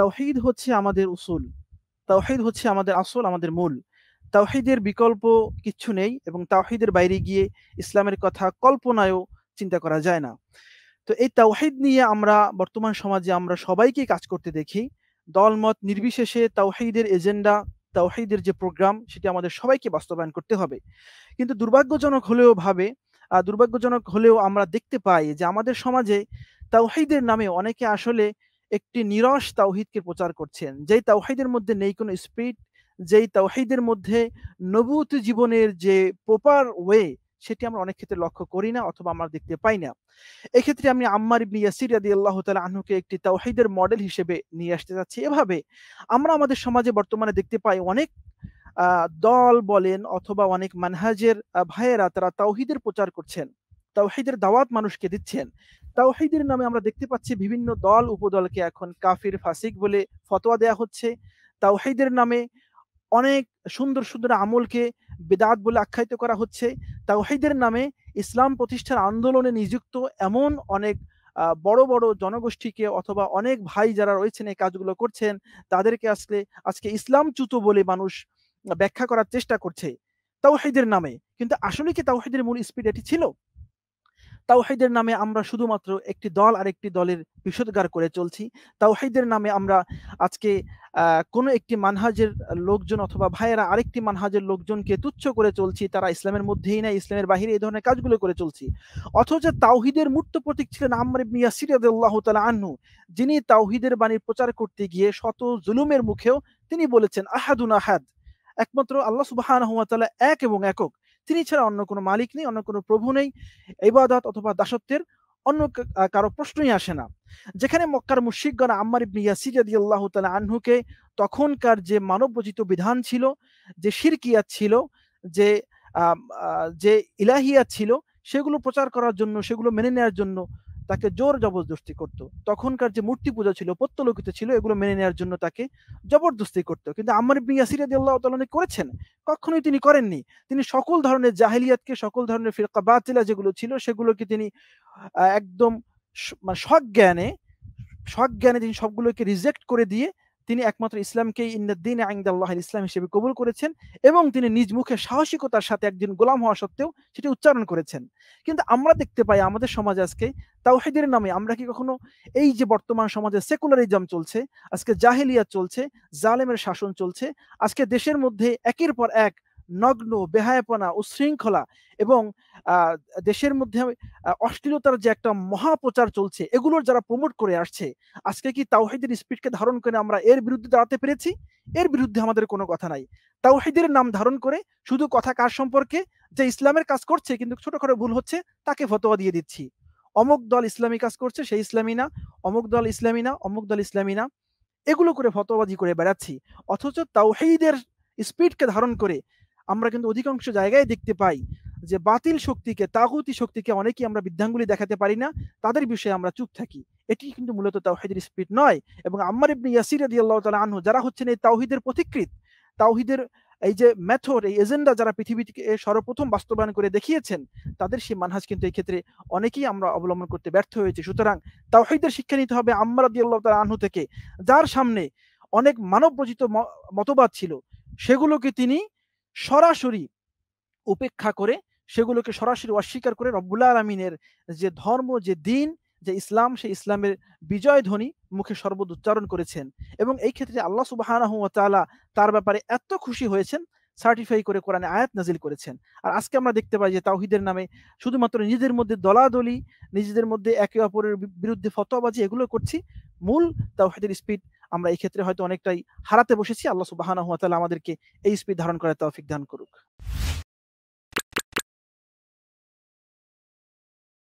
তাওহিদ হচ্ছে আমাদের উসুল তাওহিদ হচ্ছে আমাদের আসল আমাদের মূল তাওহিদের বিকল্প কিচ্ছু নেই এবং তাওহিদের বাইরে গিয়ে ইসলামের কথা কল্পনায়ও চিন্তা করা যায় না তো এই তাওহিদ নিয়ে আমরা বর্তমান সমাজে আমরা সবাইকে কাজ করতে দেখি দলমত নির্বিশেষে তাওহিদের এজেন্ডা তাওহিদের যে প্রোগ্রাম সেটি আমাদের সবাইকে বাস্তবায়ন করতে হবে কিন্তু দুর্ভাগ্যজনক হলেও ভাবে দুর্ভাগ্যজনক হলেও আমরা দেখতে পাই যে আমাদের সমাজে তাওহিদের নামে অনেকে আসলে একটি নিরস তাওহিদকে প্রচার করছেন যেই তাওহিদের মধ্যে নেই কোনো স্পিড যেই তাওহিদের মধ্যে নবুত জীবনের যে প্রপার ওয়ে সেটি আমরা অনেক ক্ষেত্রে লক্ষ্য করি না অথবা আমরা দেখতে পাই না এক্ষেত্রে আমি আম্মার ইবনি ইয়াসির আদি আল্লাহ তালা আহনুকে একটি তাওহিদের মডেল হিসেবে নিয়ে আসতে চাচ্ছি এভাবে আমরা আমাদের সমাজে বর্তমানে দেখতে পাই অনেক দল বলেন অথবা অনেক মানহাজের ভাইয়েরা তারা তাওহিদের প্রচার করছেন তাওহিদের দাওয়াত মানুষকে দিচ্ছেন তাওহিদের নামে আমরা দেখতে পাচ্ছি বিভিন্ন দল উপদলকে এখন কাফির ফাসিক বলে ফতোয়া দেয়া হচ্ছে তাওহিদের নামে অনেক সুন্দর সুন্দর আমলকে বেদাত বলে আখ্যায়িত করা হচ্ছে তাওহিদের নামে ইসলাম প্রতিষ্ঠার আন্দোলনে নিযুক্ত এমন অনেক বড় বড় জনগোষ্ঠীকে অথবা অনেক ভাই যারা রয়েছেন এই কাজগুলো করছেন তাদেরকে আসলে আজকে ইসলাম চ্যুত বলে মানুষ ব্যাখ্যা করার চেষ্টা করছে তাওহিদের নামে কিন্তু আসলে কি তাওহিদের মূল স্পিড এটি ছিল তাওহিদের নামে আমরা শুধুমাত্র একটি দল আর একটি দলের বিষদগার করে চলছি তাওহিদের নামে আমরা আজকে কোনো একটি মানহাজের লোকজন অথবা ভাইয়েরা আরেকটি মানহাজের লোকজনকে তুচ্ছ করে চলছি তারা ইসলামের মধ্যেই না ইসলামের বাহিরে এই ধরনের কাজগুলো করে চলছি অথচ তাওহিদের মূর্ত প্রতীক ছিলেন আমর মিয়া ইয়াসির রাদিয়াল্লাহু তাআলা আনহু যিনি তাওহিদের বাণীর প্রচার করতে গিয়ে শত জুলুমের মুখেও তিনি বলেছেন আহাদুন আহাদ একমাত্র আল্লাহ সুবাহ এক এবং একক তিনি ছাড়া অন্য কোনো মালিক নেই অন্য কোনো প্রভু নেই এবাদত অথবা দাসত্বের অন্য কারো প্রশ্নই আসে না যেখানে মক্কার মুশিকগণ আম্মার ইবনে ইয়াসির রাদিয়াল্লাহু তাআলা আনহুকে তখনকার যে মানবরচিত বিধান ছিল যে শিরকিয়াত ছিল যে যে ইলাহিয়াত ছিল সেগুলো প্রচার করার জন্য সেগুলো মেনে নেওয়ার জন্য তাকে জোর জবরদস্তি করত তখনকার যে মূর্তি পূজা ছিল প্রত্যলোকিত ছিল এগুলো মেনে নেওয়ার জন্য তাকে জবরদস্তি করত কিন্তু আমার ইবনে ইয়াসির রাদিয়াল্লাহু তাআলা করেছেন কখনোই তিনি করেননি তিনি সকল ধরনের জাহেলিয়াতকে সকল ধরনের ফিরকা বাতিলা যেগুলো ছিল সেগুলোকে তিনি একদম সজ্ঞানে মানে সজ্ঞানে তিনি সবগুলোকে রিজেক্ট করে দিয়ে তিনি একমাত্র ইসলামকেই ইন্দিন আইন্দাল্লাহ ইসলাম হিসেবে কবুল করেছেন এবং তিনি নিজ মুখে সাহসিকতার সাথে একজন গোলাম হওয়া সত্ত্বেও সেটি উচ্চারণ করেছেন কিন্তু আমরা দেখতে পাই আমাদের সমাজ আজকে তাওহেদের নামে আমরা কি কখনো এই যে বর্তমান সমাজে সেকুলারিজম চলছে আজকে জাহেলিয়া চলছে জালেমের শাসন চলছে আজকে দেশের মধ্যে একের পর এক নগ্ন বেহায়পনা উশৃঙ্খলা এবং দেশের মধ্যে অশ্লীলতার যে একটা মহাপ্রচার চলছে এগুলোর যারা প্রমোট করে আসছে আজকে কি তাওহিদের স্পিডকে ধারণ করে আমরা এর বিরুদ্ধে দাঁড়াতে পেরেছি এর বিরুদ্ধে আমাদের কোনো কথা নাই তাওহিদের নাম ধারণ করে শুধু কথা কার সম্পর্কে যে ইসলামের কাজ করছে কিন্তু ছোটখাটো ভুল হচ্ছে তাকে ফতোয়া দিয়ে দিচ্ছি অমুক দল ইসলামী কাজ করছে সেই ইসলামী না অমুক দল ইসলামী না অমুক দল ইসলামী না এগুলো করে ফতোবাজি করে বেড়াচ্ছি অথচ তাওহিদের স্পিডকে ধারণ করে আমরা কিন্তু অধিকাংশ জায়গায় দেখতে পাই যে বাতিল শক্তিকে তাগুতি শক্তিকে অনেকেই আমরা বিদ্যাঙ্গুলি দেখাতে পারি না তাদের বিষয়ে আমরা চুপ থাকি এটি কিন্তু মূলত তাওহিদের স্পিড নয় এবং আম্মার ইবনি ইয়াসির আদি আল্লাহ তালা আনহু যারা হচ্ছেন এই তাওহিদের পথিকৃত তাওহিদের এই যে মেথড এই এজেন্ডা যারা পৃথিবীকে সর্বপ্রথম বাস্তবায়ন করে দেখিয়েছেন তাদের সেই মানহাজ কিন্তু এই ক্ষেত্রে অনেকেই আমরা অবলম্বন করতে ব্যর্থ হয়েছে সুতরাং তাওহিদের শিক্ষা নিতে হবে আম্মার আদি আল্লাহ তালা আনহু থেকে যার সামনে অনেক মানব রচিত মতবাদ ছিল সেগুলোকে তিনি সরাসরি উপেক্ষা করে সেগুলোকে সরাসরি অস্বীকার করে রব্বুল্লা আলমিনের যে ধর্ম যে দিন যে ইসলাম সেই ইসলামের বিজয় ধ্বনি মুখে সর্বদ উচ্চারণ করেছেন এবং এই ক্ষেত্রে আল্লাহ সুবাহ তার ব্যাপারে এত খুশি হয়েছেন সার্টিফাই করে কোরআনে আয়াত নাজিল করেছেন আর আজকে আমরা দেখতে পাই যে তাওহিদের নামে শুধুমাত্র নিজেদের মধ্যে দলাদলি নিজেদের মধ্যে একে অপরের বিরুদ্ধে ফতোবাজি এগুলো করছি মূল তাওহিদের স্পিড আমরা এই ক্ষেত্রে হয়তো অনেকটাই হারাতে বসেছি আল্লাহ সুবাহ আমাদেরকে এই স্পিড ধারণ করার তৌফিক দান করুক